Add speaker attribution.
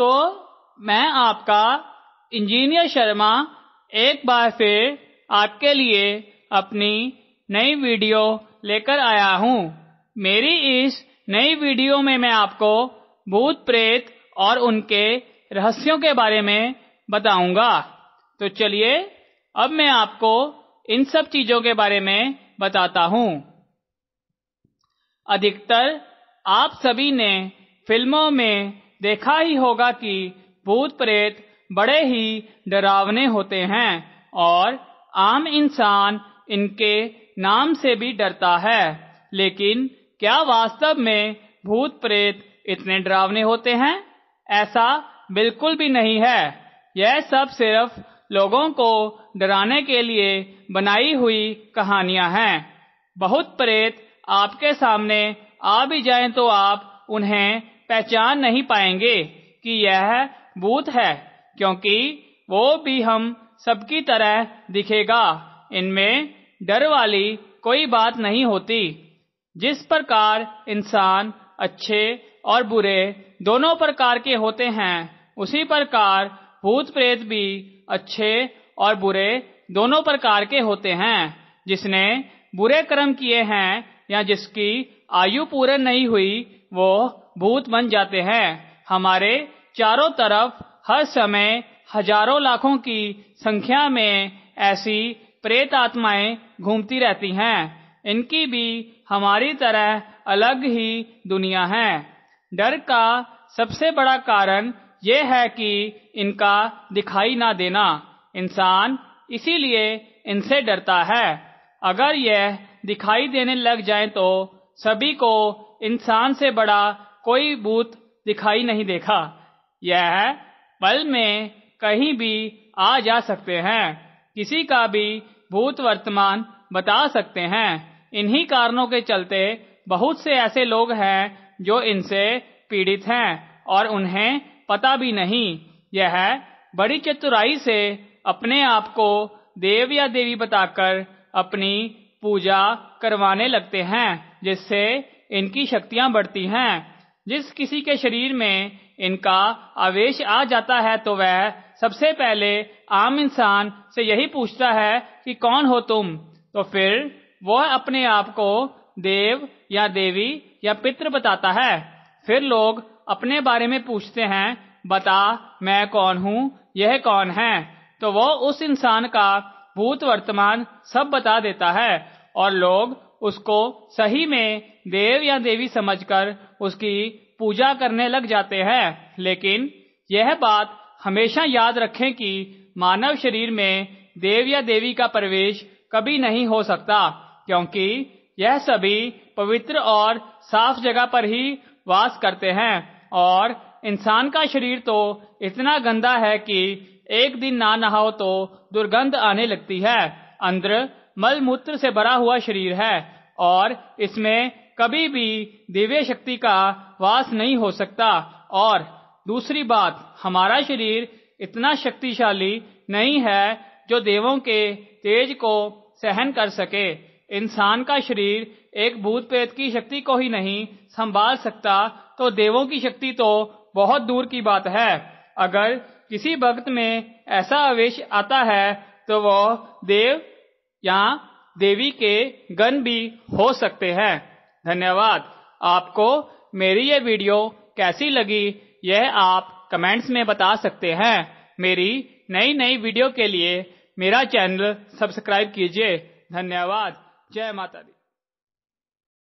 Speaker 1: दोस्तों मैं आपका इंजीनियर शर्मा एक बार फिर आपके लिए अपनी नई वीडियो लेकर आया हूं मेरी इस नई वीडियो में मैं आपको भूत प्रेत और उनके रहस्यों के बारे में बताऊंगा तो चलिए अब मैं आपको इन सब चीजों के बारे में बताता हूं अधिकतर आप सभी ने फिल्मों में देखा ही होगा कि भूत प्रेत बड़े ही डरावने होते हैं और आम इंसान इनके नाम से भी डरता है लेकिन क्या वास्तव में भूत प्रेत इतने डरावने होते हैं ऐसा बिल्कुल भी नहीं है यह सब सिर्फ लोगों को डराने के लिए बनाई हुई कहानियां हैं बहुत प्रेत आपके सामने आ भी जाएं तो आप उन्हें पहचान नहीं पाएंगे कि यह भूत है क्योंकि वो भी हम सबकी तरह दिखेगा इनमें डर वाली कोई बात नहीं होती जिस प्रकार इंसान अच्छे और बुरे दोनों प्रकार के होते हैं उसी प्रकार भूत प्रेत भी अच्छे और बुरे दोनों प्रकार के होते हैं जिसने बुरे कर्म किए हैं या जिसकी आयु पूर्ण नहीं हुई वो भूत बन जाते हैं हमारे चारों तरफ हर समय हजारों लाखों की संख्या में ऐसी प्रेत आत्माएं घूमती रहती हैं इनकी भी हमारी तरह अलग ही दुनिया है डर का सबसे बड़ा कारण यह है कि इनका दिखाई ना देना इंसान इसीलिए इनसे डरता है अगर यह दिखाई देने लग जाए तो सभी को इंसान से बड़ा कोई भूत दिखाई नहीं देखा यह पल में कहीं भी आ जा सकते हैं किसी का भी भूत वर्तमान बता सकते हैं इन्हीं कारणों के चलते बहुत से ऐसे लोग हैं जो इनसे पीड़ित हैं और उन्हें पता भी नहीं यह बड़ी चतुराई से अपने आप को देव या देवी बताकर अपनी पूजा करवाने लगते हैं जिससे इनकी शक्तियां बढ़ती हैं जिस किसी के शरीर में इनका आवेश आ जाता है तो वह सबसे पहले आम इंसान से यही पूछता है कि कौन हो तुम तो फिर वह अपने आप को देव या देवी या पितृ बताता है फिर लोग अपने बारे में पूछते हैं बता मैं कौन हूँ यह कौन है तो वह उस इंसान का भूत वर्तमान सब बता देता है और लोग उसको सही में देव या देवी समझकर उसकी पूजा करने लग जाते हैं लेकिन यह बात हमेशा याद रखें कि मानव शरीर में देव या देवी का प्रवेश कभी नहीं हो सकता क्योंकि यह सभी पवित्र और साफ जगह पर ही वास करते हैं और इंसान का शरीर तो इतना गंदा है कि एक दिन ना नहाओ तो दुर्गंध आने लगती है अंदर मल मूत्र से भरा हुआ शरीर है और इसमें कभी भी दिव्य शक्ति का वास नहीं हो सकता और दूसरी बात हमारा शरीर इतना शक्तिशाली नहीं है जो देवों के तेज को सहन कर सके इंसान का शरीर एक भूत प्रेत की शक्ति को ही नहीं संभाल सकता तो देवों की शक्ति तो बहुत दूर की बात है अगर किसी भक्त में ऐसा आवेश आता है तो वह देव यहाँ देवी के गण भी हो सकते हैं धन्यवाद आपको मेरी ये वीडियो कैसी लगी यह आप कमेंट्स में बता सकते हैं मेरी नई नई वीडियो के लिए मेरा चैनल सब्सक्राइब कीजिए धन्यवाद जय माता दी